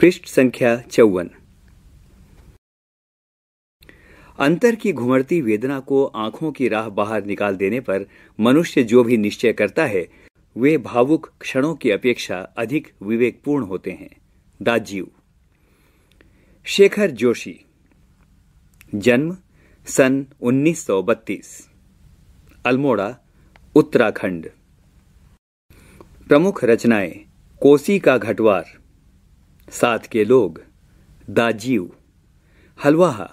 पृष्ठ संख्या चौवन अंतर की घुमरती वेदना को आंखों की राह बाहर निकाल देने पर मनुष्य जो भी निश्चय करता है वे भावुक क्षणों की अपेक्षा अधिक विवेकपूर्ण होते हैं दाजीव शेखर जोशी जन्म सन 1932 अल्मोड़ा उत्तराखंड प्रमुख रचनाएं कोसी का घटवार साथ के लोग दाजीव हलवाहा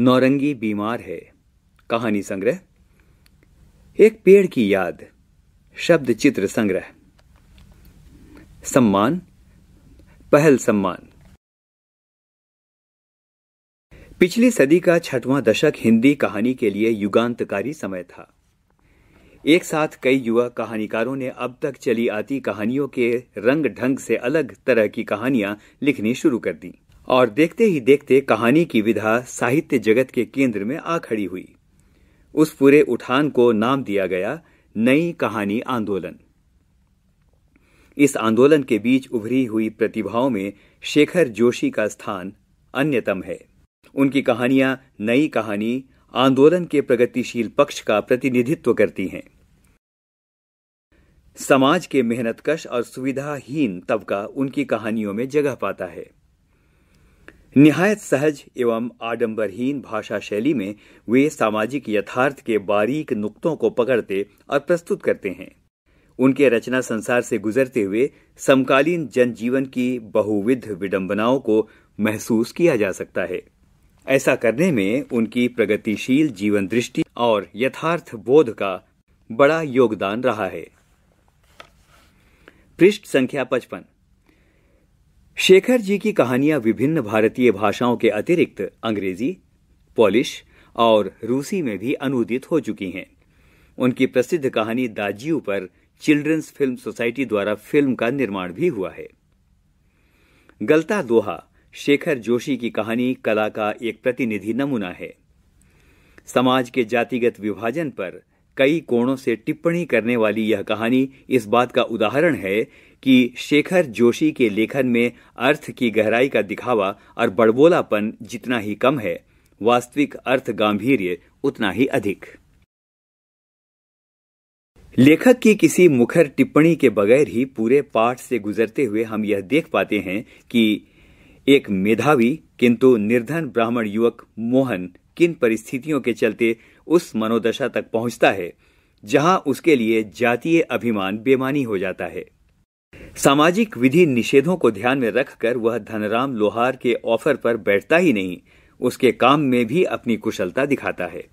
नौरंगी बीमार है कहानी संग्रह एक पेड़ की याद शब्द चित्र संग्रह सम्मान पहल सम्मान पिछली सदी का छठवां दशक हिंदी कहानी के लिए युगांतकारी समय था एक साथ कई युवा कहानीकारों ने अब तक चली आती कहानियों के रंग ढंग से अलग तरह की कहानियां लिखनी शुरू कर दी और देखते ही देखते कहानी की विधा साहित्य जगत के केंद्र में आ खड़ी हुई उस पूरे उठान को नाम दिया गया नई कहानी आंदोलन इस आंदोलन के बीच उभरी हुई प्रतिभाओं में शेखर जोशी का स्थान अन्यतम है उनकी कहानियां नई कहानी आंदोलन के प्रगतिशील पक्ष का प्रतिनिधित्व करती हैं समाज के मेहनतकश और सुविधाहीन तबका उनकी कहानियों में जगह पाता है निहायत सहज एवं आडंबरहीन भाषा शैली में वे सामाजिक यथार्थ के बारीक नुक्तों को पकड़ते और प्रस्तुत करते हैं उनके रचना संसार से गुजरते हुए समकालीन जनजीवन की बहुविध विडंबनाओं को महसूस किया जा सकता है ऐसा करने में उनकी प्रगतिशील जीवन दृष्टि और यथार्थ बोध का बड़ा योगदान रहा है पृष्ठ संख्या पचपन शेखर जी की कहानियां विभिन्न भारतीय भाषाओं के अतिरिक्त अंग्रेजी पोलिश और रूसी में भी अनुदित हो चुकी हैं उनकी प्रसिद्ध कहानी दाजियो पर चिल्ड्रंस फिल्म सोसाइटी द्वारा फिल्म का निर्माण भी हुआ है गलता दोहा शेखर जोशी की कहानी कला का एक प्रतिनिधि नमूना है समाज के जातिगत विभाजन पर कई कोणों से टिप्पणी करने वाली यह कहानी इस बात का उदाहरण है कि शेखर जोशी के लेखन में अर्थ की गहराई का दिखावा और बड़बोलापन जितना ही कम है वास्तविक अर्थ गांधीर्य उतना ही अधिक लेखक की किसी मुखर टिप्पणी के बगैर ही पूरे पाठ से गुजरते हुए हम यह देख पाते हैं कि एक मेधावी किंतु निर्धन ब्राह्मण युवक मोहन किन परिस्थितियों के चलते उस मनोदशा तक पहुंचता है जहां उसके लिए जातीय अभिमान बेमानी हो जाता है सामाजिक विधि निषेधों को ध्यान में रखकर वह धनराम लोहार के ऑफर पर बैठता ही नहीं उसके काम में भी अपनी कुशलता दिखाता है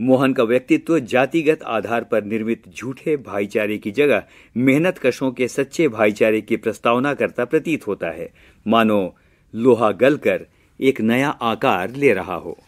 मोहन का व्यक्तित्व जातिगत आधार पर निर्मित झूठे भाईचारे की जगह मेहनत कशों के सच्चे भाईचारे की प्रस्तावना करता प्रतीत होता है मानो लोहा गलकर एक नया आकार ले रहा हो